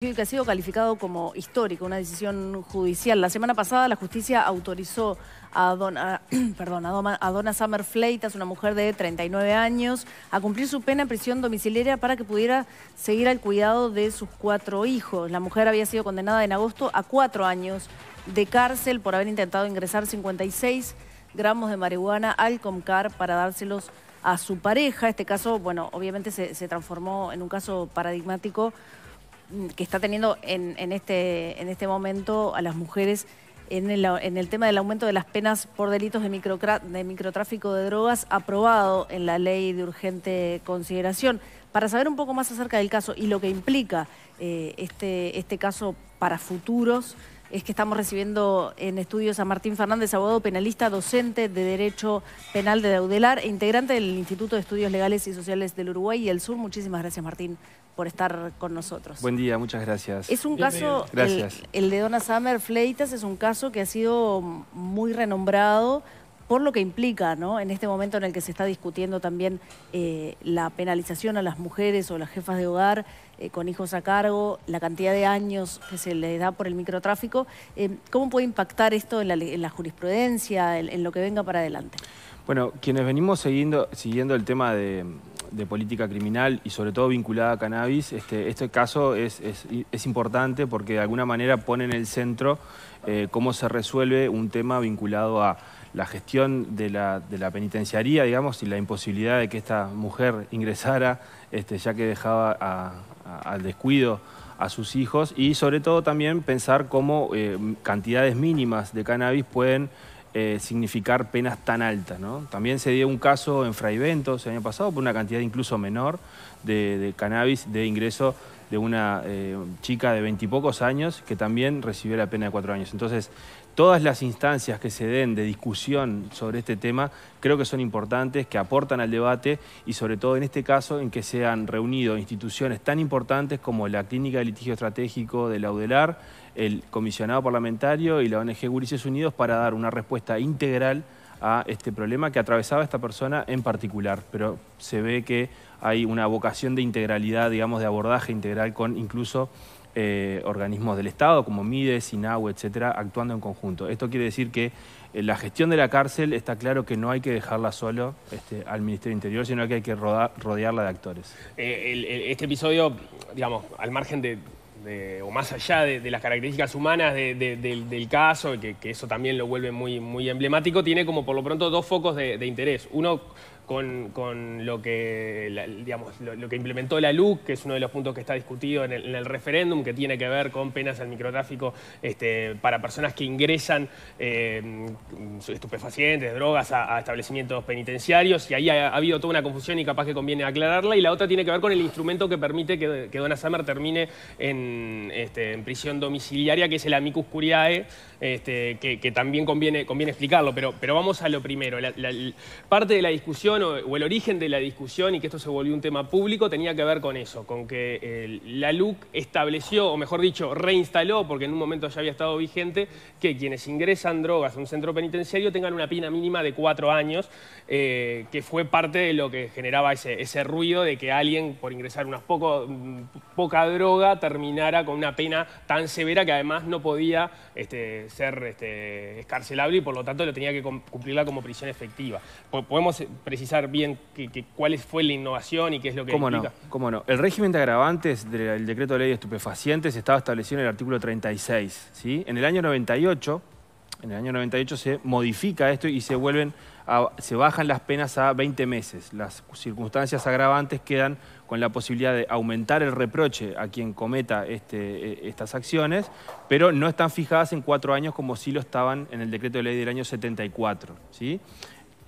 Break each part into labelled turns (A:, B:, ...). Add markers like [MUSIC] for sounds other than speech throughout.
A: que ha sido calificado como histórico, una decisión judicial. La semana pasada la justicia autorizó a Donna, [CLEARS THROAT] perdón, a Summer Fleitas, una mujer de 39 años, a cumplir su pena en prisión domiciliaria para que pudiera seguir al cuidado de sus cuatro hijos. La mujer había sido condenada en agosto a cuatro años de cárcel por haber intentado ingresar 56 gramos de marihuana al Comcar para dárselos a su pareja. Este caso, bueno, obviamente se transformó en un caso paradigmático que está teniendo en, este, en este momento a las mujeres en el, tema del aumento de las penas por delitos de, de microtráfico de drogas aprobado en la ley de urgente consideración. Para saber un poco más acerca del caso y lo que implica eh, este, este caso para futuros es que estamos recibiendo en estudios a Martín Fernández, abogado penalista, docente de Derecho Penal de Daudelar e integrante del Instituto de Estudios Legales y Sociales del Uruguay y el Sur. Muchísimas gracias, Martín, por estar con nosotros.
B: Buen día, muchas gracias. Es un caso,
A: el, de Donna Summer Fleitas es un caso que ha sido muy renombrado por lo que implica, ¿no? En este momento en el que se está discutiendo también eh, la penalización a las mujeres o las jefas de hogar, eh, con hijos a cargo, la cantidad de años que se les da por el microtráfico. Eh, ¿Cómo puede impactar esto en la, jurisprudencia, en, lo que venga para adelante?
B: Bueno, quienes venimos siguiendo, el tema de, política criminal y sobre todo vinculada a cannabis, este, este caso es, importante porque de alguna manera pone en el centro eh, cómo se resuelve un tema vinculado a la gestión de la, de la penitenciaría, digamos, y la imposibilidad de que esta mujer ingresara este, ya que dejaba al descuido a sus hijos y sobre todo también pensar cómo eh, cantidades mínimas de cannabis pueden eh, significar penas tan altas. También se dio un caso en Fraiventos el año pasado por una cantidad incluso menor de, de cannabis de ingreso de una eh, chica de veintipocos años que también recibió la pena de cuatro años. Entonces, todas las instancias que se den de discusión sobre este tema creo que son importantes, que aportan al debate y sobre todo en este caso en que se han reunido instituciones tan importantes como la Clínica de Litigio Estratégico de la UDELAR, el Comisionado Parlamentario y la ONG Gurises Unidos para dar una respuesta integral a este problema que atravesaba esta persona en particular, pero se ve que hay una vocación de integralidad, digamos, de abordaje integral con incluso eh, organismos del Estado como MIDES, INAU, etcétera, actuando en conjunto. Esto quiere decir que eh, la gestión de la cárcel está claro que no hay que dejarla solo este, al Ministerio Interior, sino que hay que rodearla de actores.
C: Eh, este episodio, digamos, al margen de o más allá de, las características humanas del, caso, que, eso también lo vuelve muy, muy emblemático, tiene como por lo pronto dos focos de interés. Uno con, lo, que, digamos, lo, que implementó la LUC, que es uno de los puntos que está discutido en el, referéndum, que tiene que ver con penas al microtráfico este, para personas que ingresan eh, estupefacientes, drogas a, establecimientos penitenciarios. Y ahí ha, habido toda una confusión y capaz que conviene aclararla. Y la otra tiene que ver con el instrumento que permite que, que Donna termine este, en, prisión domiciliaria, que es el amicus curiae, este, que, también conviene, conviene explicarlo. Pero, pero vamos a lo primero. parte de la discusión o, el origen de la discusión y que esto se volvió un tema público tenía que ver con eso, con que eh, la LUC estableció, o mejor dicho, reinstaló, porque en un momento ya había estado vigente, que quienes ingresan drogas a un centro penitenciario tengan una pena mínima de cuatro años, eh, que fue parte de lo que generaba ese, ruido de que alguien, por ingresar unas poco, mm, poca droga, terminara con una pena tan severa que además no podía este, ser este, escarcelable y por lo tanto lo tenía que cumplirla como prisión efectiva. Podemos eh, precisar bien que, cuál fue la innovación y qué es lo que ¿Cómo No, ¿Cómo no? El
B: régimen de agravantes del decreto de ley de estupefacientes estaba establecido en el artículo 36. ¿sí? En el año 98, en el año 98 se modifica esto y se vuelven se bajan las penas a 20 meses. Las circunstancias agravantes quedan con la posibilidad de aumentar el reproche a quien cometa este, eh, estas acciones, pero no están fijadas en cuatro años como si lo estaban en el decreto de ley del año 74. ¿sí?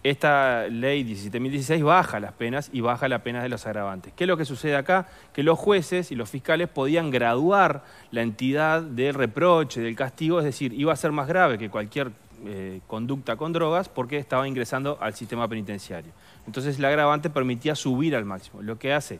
B: esta ley 17.016 baja las penas y baja las pena de los agravantes. ¿Qué es lo que sucede acá? Que los jueces y los fiscales podían graduar la entidad del reproche, del castigo, es decir, iba a ser más grave que cualquier eh, conducta con drogas porque estaba ingresando al sistema penitenciario. Entonces el agravante permitía subir al máximo, lo que hace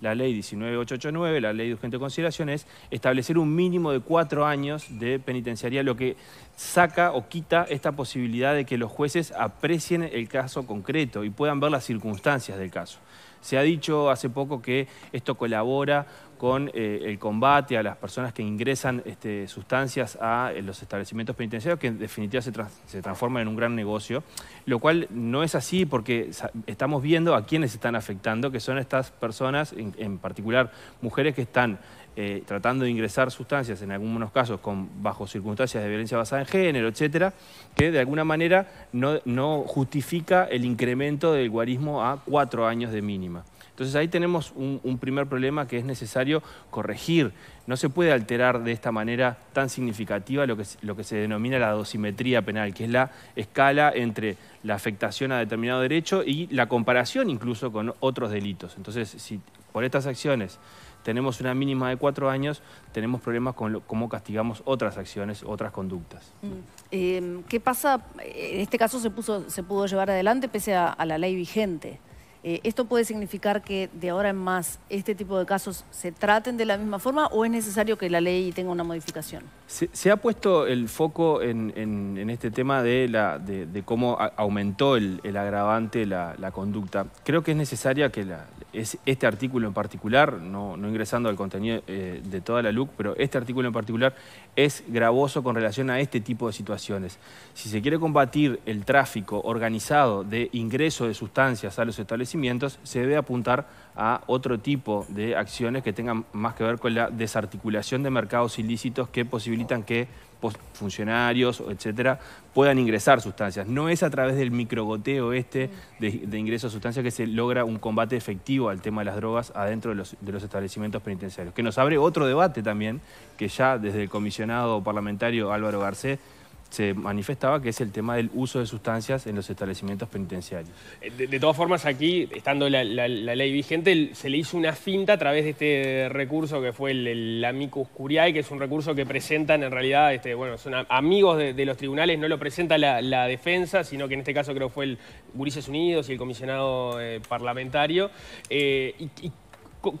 B: la ley 19889, la ley de urgente consideración, es establecer un mínimo de cuatro años de penitenciaría, lo que saca o quita esta posibilidad de que los jueces aprecien el caso concreto y puedan ver las circunstancias del caso. Se ha dicho hace poco que esto colabora con eh, el combate a las personas que ingresan este, sustancias a eh, los establecimientos penitenciarios, que en definitiva se, transforma transforman en un gran negocio, lo cual no es así porque estamos viendo a quienes están afectando, que son estas personas, en particular mujeres que están eh, tratando de ingresar sustancias, en algunos casos con, bajo circunstancias de violencia basada en género, etcétera, que de alguna manera no, justifica el incremento del guarismo a cuatro años de mínima. Entonces ahí tenemos un, primer problema que es necesario corregir. No se puede alterar de esta manera tan significativa lo que, lo que se denomina la dosimetría penal, que es la escala entre la afectación a determinado derecho y la comparación incluso con otros delitos. Entonces, si por estas acciones tenemos una mínima de cuatro años, tenemos problemas con cómo castigamos otras acciones, otras conductas.
A: Mm. Eh, ¿Qué pasa? En este caso se, se pudo llevar adelante pese a la ley vigente. Eh, ¿Esto puede significar que de ahora en más este tipo de casos se traten de la misma forma o es necesario que la ley tenga una modificación?
B: Se, ha puesto el foco en, este tema de, la, de, cómo aumentó el, agravante la, conducta. Creo que es necesaria que la, es, este artículo en particular, no, ingresando al contenido eh, de toda la LUC, pero este artículo en particular es gravoso con relación a este tipo de situaciones. Si se quiere combatir el tráfico organizado de ingreso de sustancias a los establecimientos, se debe apuntar a otro tipo de acciones que tengan más que ver con la desarticulación de mercados ilícitos que posibilitan que funcionarios, etcétera, puedan ingresar sustancias. No es a través del microgoteo este de, ingreso a sustancias que se logra un combate efectivo al tema de las drogas adentro de los, de los establecimientos penitenciarios, que nos abre otro debate también, que ya desde el comisionado parlamentario Álvaro Garcés se manifestaba, que es el tema del uso de sustancias en los establecimientos penitenciarios. Eh, de, todas formas, aquí, estando la,
C: ley vigente, se le hizo una finta a través de este recurso que fue el, amicus curiae, que es un recurso que presentan en realidad, este, bueno, son amigos de, los tribunales, no lo presenta la, defensa, sino que en este caso creo fue el Gurises Unidos y el comisionado eh, parlamentario. Eh,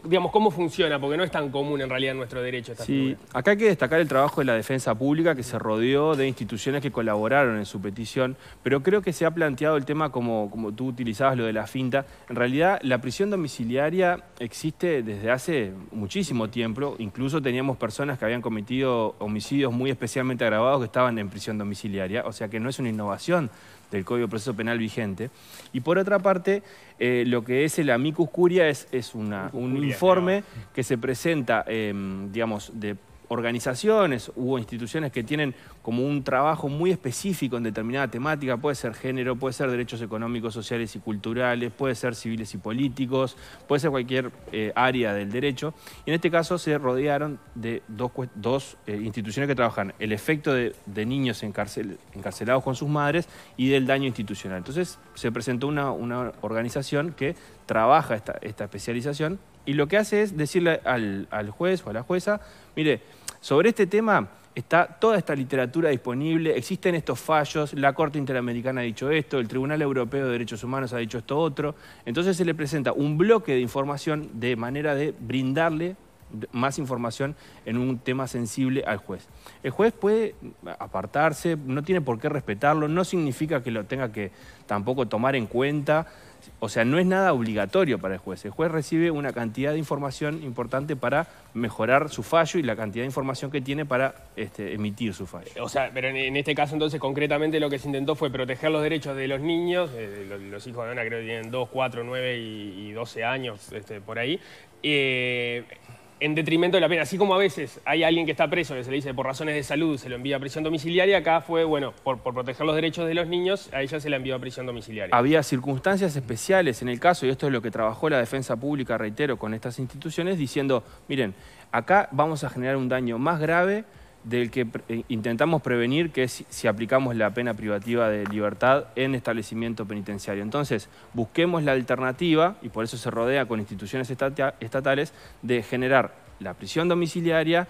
C: digamos, cómo funciona, porque no es tan común en realidad en nuestro derecho. Esta sí,
B: acá hay que destacar el trabajo de la defensa pública que se rodeó de instituciones que colaboraron en su petición, pero creo que se ha planteado el tema como tú utilizabas lo de la finta. En realidad, la prisión domiciliaria existe desde hace muchísimo tiempo, incluso teníamos personas que habían cometido homicidios muy especialmente agravados que estaban en prisión domiciliaria, o sea que no es una innovación del Código de Proceso Penal vigente. Y por otra parte, eh, lo que es el amicus curia es, es un informe que se presenta, em, digamos, de organizaciones u instituciones que tienen como un trabajo muy específico en determinada temática, puede ser género, puede ser derechos económicos, sociales y culturales, puede ser civiles y políticos, puede ser cualquier eh, área del derecho. Y en este caso se rodearon de dos, eh, instituciones que trabajan el efecto de, niños encarcelados con sus madres y del daño institucional. Entonces se presentó una, organización que trabaja esta, esta especialización y lo que hace es decirle al, al juez o a la jueza, mire, sobre este tema está toda esta literatura disponible, existen estos fallos, la Corte Interamericana ha dicho esto, el Tribunal Europeo de Derechos Humanos ha dicho esto otro. Entonces se le presenta un bloque de información de manera de brindarle más información en un tema sensible al juez. El juez puede apartarse, no tiene por qué respetarlo, no significa que lo tenga que tampoco tomar en cuenta. O sea, no es nada obligatorio para el juez. El juez recibe una cantidad de información importante para mejorar su fallo y la cantidad de información que tiene para este, emitir su fallo. O
C: sea, pero en este caso entonces concretamente lo que se intentó fue proteger los derechos de los niños, los, hijos de Ana creo que tienen 2, 4, 9 y, 12 años este, por ahí. Eh, en detrimento de la pena. Así como a veces hay alguien que está preso, que se le dice por razones de salud, se lo envía a prisión domiciliaria, acá fue, bueno, por, por proteger los derechos de los niños, a ella se la envió a prisión domiciliaria.
B: Había circunstancias especiales en el caso, y esto es lo que trabajó la defensa pública, reitero, con estas instituciones, diciendo, miren, acá vamos a generar un daño más grave del que eh, intentamos prevenir, que es si aplicamos la pena privativa de libertad en establecimiento penitenciario. Entonces, busquemos la alternativa, y por eso se rodea con instituciones estatales, de generar la prisión domiciliaria,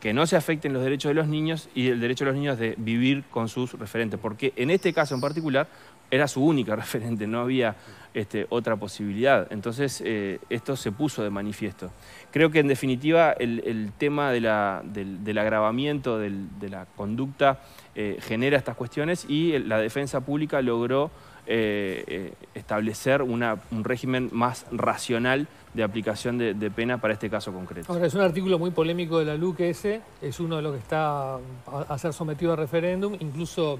B: que no se afecten los derechos de los niños y el derecho de los niños de vivir con sus referentes, porque en este caso en particular era su única [LAUGHS] referente, no había este, otra posibilidad. Entonces, eh, esto se puso de manifiesto. Creo que, en definitiva, el, tema del, agravamiento de la conducta eh, genera estas cuestiones y la defensa pública logró eh, establecer un régimen más racional de aplicación de, pena para este caso concreto.
C: es un artículo muy polémico de la LUC ese, es uno de los que está a ser sometido a referéndum, incluso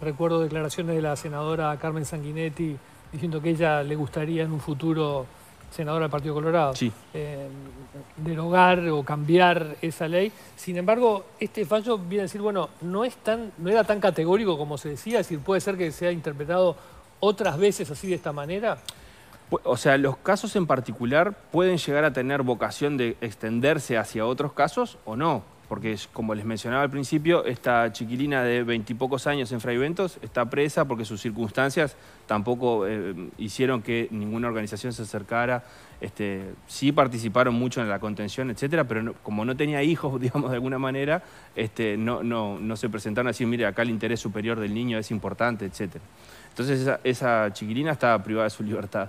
C: Recuerdo declaraciones de la senadora Carmen Sanguinetti diciendo que ella le gustaría en un futuro senadora del Partido Colorado, eh, derogar o cambiar esa ley. Sin embargo, este fallo viene a decir, bueno, no, es tan, no era tan categórico como se decía, es decir, puede ser que sea interpretado otras veces así de esta manera.
B: O sea, los casos en particular pueden llegar a tener vocación de extenderse hacia otros casos o no porque como les mencionaba al principio, esta chiquilina de veintipocos años en Fraiventos está presa porque sus circunstancias tampoco eh, hicieron que ninguna organización se acercara. Este, sí participaron mucho en la contención, etcétera, pero como no tenía hijos, [LAUGHS] digamos, de alguna manera, este, no, no, se presentaron a decir, mire, acá el interés superior del niño es importante, etcétera. Entonces esa, chiquilina estaba privada de su libertad.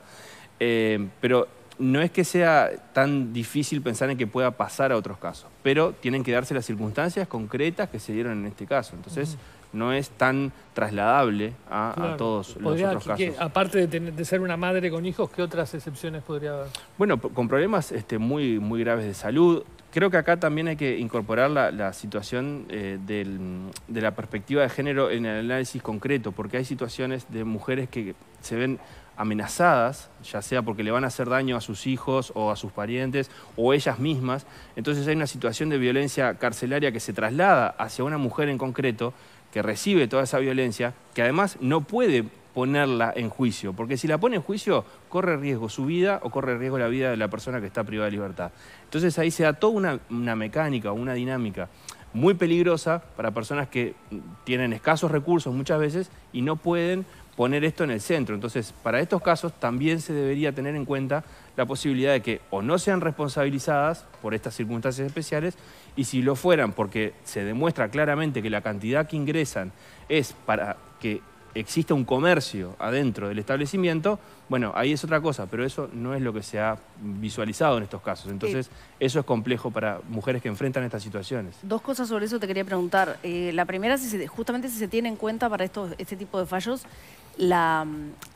B: Eh, pero no es que sea tan difícil pensar en que pueda pasar a otros casos, pero tienen que darse las circunstancias concretas que se dieron en este caso. Entonces, no es tan trasladable a, todos los otros casos.
C: aparte de, ser una madre con hijos, ¿qué otras excepciones podría haber?
B: Bueno, con problemas este, muy, muy graves de salud. Creo que acá también hay que incorporar la, situación eh, de la perspectiva de género en el análisis concreto, porque hay situaciones de mujeres que se ven amenazadas, ya sea porque le van a hacer daño a sus hijos o a sus parientes o ellas mismas. Entonces hay una situación de violencia carcelaria que se traslada hacia una mujer en concreto que recibe toda esa violencia, que además no puede ponerla en juicio, porque si la pone en juicio corre riesgo su vida o corre riesgo la vida de la persona que está privada de libertad. Entonces ahí se da toda una, una mecánica, una dinámica muy peligrosa para personas que tienen escasos recursos muchas veces y no pueden poner esto en el centro. Entonces, para estos casos también se debería tener en cuenta la posibilidad de que o no sean responsabilizadas por estas circunstancias especiales y si lo fueran porque se demuestra claramente que la cantidad que ingresan es para que exista un comercio adentro del establecimiento, bueno, ahí es otra cosa, pero eso no es lo que se ha visualizado en estos casos. Entonces, eso es complejo para mujeres que enfrentan estas situaciones.
A: Dos cosas sobre eso te quería preguntar. Eh, la primera, si justamente si se tiene en cuenta para este tipo de fallos, la,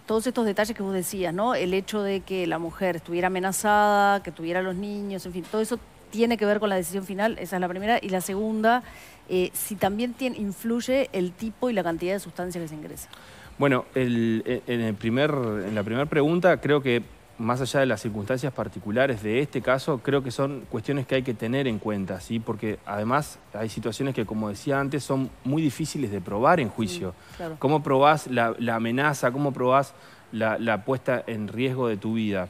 A: todos estos detalles que vos decías, ¿no? El hecho de que la mujer estuviera amenazada, que tuviera los niños, en fin, todo eso tiene que ver con la decisión final, esa es la primera. Y la segunda, eh, si también influye el tipo y la cantidad de sustancias que se ingresa.
B: Bueno, eh, en la primera pregunta creo que más allá de las circunstancias particulares de este caso, creo que son cuestiones que hay que tener en cuenta, ¿sí? porque además hay situaciones que, como decía antes, son muy difíciles de probar en mm, juicio. ¿Cómo probás la, amenaza? ¿Cómo probás la, puesta en riesgo de tu vida?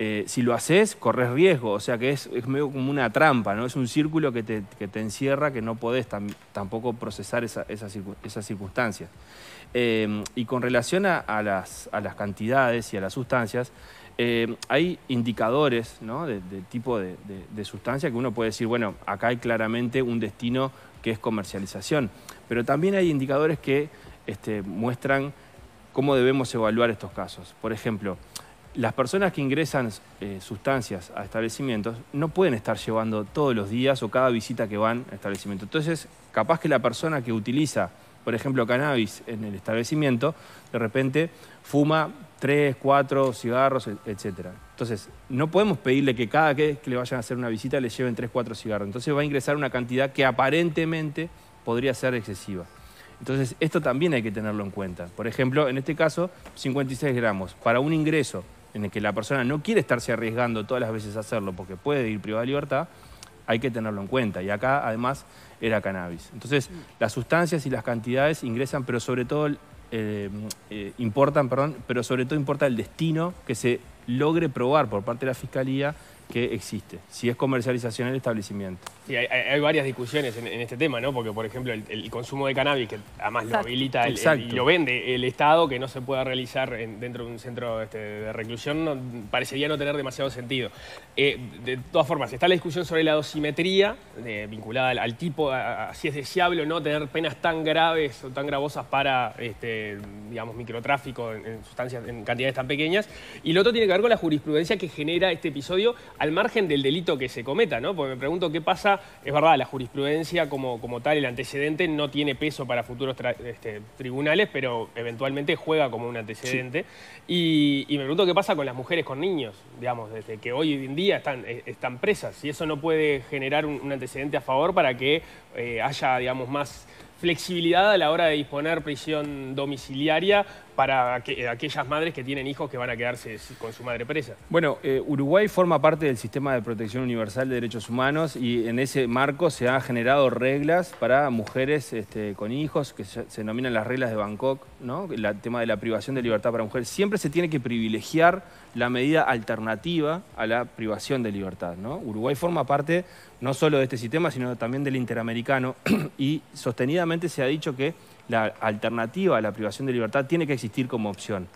B: Eh, si lo haces, corres riesgo, o sea que es, medio como una trampa, ¿no? es un círculo que te, encierra que no podés tampoco procesar esas circunstancias. Eh, y con relación a las cantidades y a las sustancias, eh, hay indicadores ¿no? de, tipo de, sustancia que uno puede decir, bueno, acá hay claramente un destino que es comercialización, pero también hay indicadores que este, muestran cómo debemos evaluar estos casos. Por ejemplo, las personas que ingresan eh, sustancias a establecimientos no pueden estar llevando todos los días o cada visita que van a establecimientos. Entonces, capaz que la persona que utiliza por ejemplo, cannabis en el establecimiento, de repente fuma tres, cuatro cigarros, e-, etcétera. Entonces, no podemos pedirle que cada vez que le vayan a hacer una visita le lleven tres, cuatro cigarros. Entonces va a ingresar una cantidad que aparentemente podría ser excesiva. Entonces, esto también hay que tenerlo en cuenta. Por ejemplo, en este caso, 56 gramos. Para un ingreso en el que la persona no quiere estarse arriesgando todas las veces a hacerlo porque puede ir privada de libertad, hay que tenerlo en cuenta. Y acá además era cannabis. Entonces las sustancias y las cantidades ingresan, pero sobre todo eh, eh, importan, perdón, pero sobre todo importa el destino que se logre probar por parte de la fiscalía que existe, si es comercialización el establecimiento.
C: Sí, hay, varias discusiones en, este tema, ¿no? Porque, por ejemplo, el, consumo de cannabis, que además lo habilita y lo vende el Estado, que no se pueda realizar dentro de un centro este, de reclusión, parecería no tener demasiado sentido. Eh, de todas formas, está la discusión sobre la dosimetría, vinculada al, tipo, si es deseable o no tener penas tan graves o tan gravosas para, este, digamos, microtráfico en sustancias, en cantidades tan pequeñas. Y lo otro tiene que ver con la jurisprudencia que genera este episodio al margen del delito que se cometa, ¿no? Porque me pregunto qué pasa es verdad, la jurisprudencia como, tal, el antecedente no tiene peso para futuros este, tribunales, pero eventualmente juega como un antecedente. Y, me pregunto qué pasa con las mujeres con niños, digamos, desde que hoy en día están, eh, presas. Y eso no puede generar un, antecedente a favor para que eh, haya, digamos, más flexibilidad a la hora de disponer prisión domiciliaria para aquellas madres que tienen hijos que van a quedarse con su madre presa.
B: Bueno, eh, Uruguay forma parte del sistema de protección universal de derechos humanos y en ese marco se han generado reglas para mujeres este, con hijos, que se, se denominan las reglas de Bangkok, ¿no? el tema de la privación de libertad para mujeres. Siempre se tiene que privilegiar la medida alternativa a la privación de libertad. ¿no? Uruguay forma parte no solo de este sistema, sino también del interamericano [CLEARS THROAT] y sostenidamente se ha dicho que la alternativa a la privación de libertad tiene que existir como opción.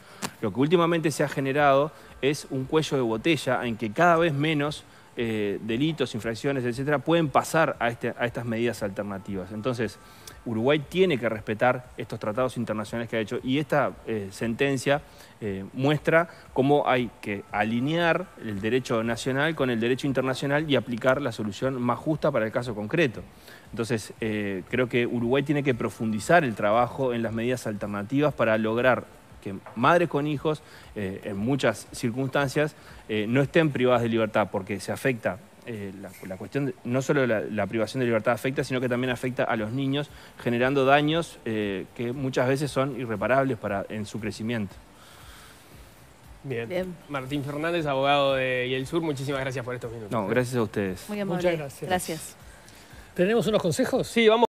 B: Lo que últimamente se ha generado es un cuello de botella en que cada vez menos eh, delitos, infracciones, etcétera, pueden pasar a, este, a estas medidas alternativas. Entonces, Uruguay tiene que respetar estos tratados internacionales que ha hecho y esta eh, sentencia eh, muestra cómo hay que alinear el derecho nacional con el derecho internacional y aplicar la solución más justa para el caso concreto. Entonces, eh, creo que Uruguay tiene que profundizar el trabajo en las medidas alternativas para lograr que madres con hijos, en muchas circunstancias, no estén privadas de libertad porque se afecta eh, la, cuestión no solo la, privación de libertad afecta, sino que también afecta a los niños, generando daños eh, que muchas veces son irreparables para, en su crecimiento.
C: Bien. Martín Fernández, abogado de El Sur, muchísimas gracias por estos minutos. No, gracias a ustedes. Muchas gracias.
B: Gracias. ¿Tenemos unos consejos? Sí, vamos.